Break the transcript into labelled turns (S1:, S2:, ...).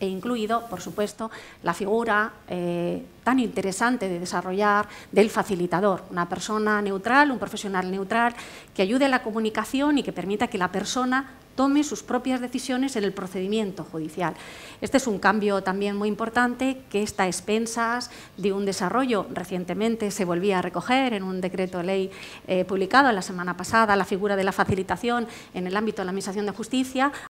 S1: e incluido, por supuesto, la figura eh, tan interesante de desarrollar del facilitador, una persona neutral, un profesional neutral, que ayude a la comunicación y que permita que la persona tome sus propias decisiones en el procedimiento judicial. Este es un cambio también muy importante que está expensas de un desarrollo. Recientemente se volvía a recoger en un decreto ley eh, publicado la semana pasada la figura de la facilitación en el ámbito de la Administración de Justicia,